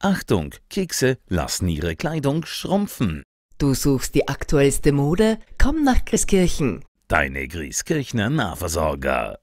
Achtung, Kekse lassen ihre Kleidung schrumpfen. Du suchst die aktuellste Mode? Komm nach Grieskirchen. Deine Grieskirchner Nahversorger.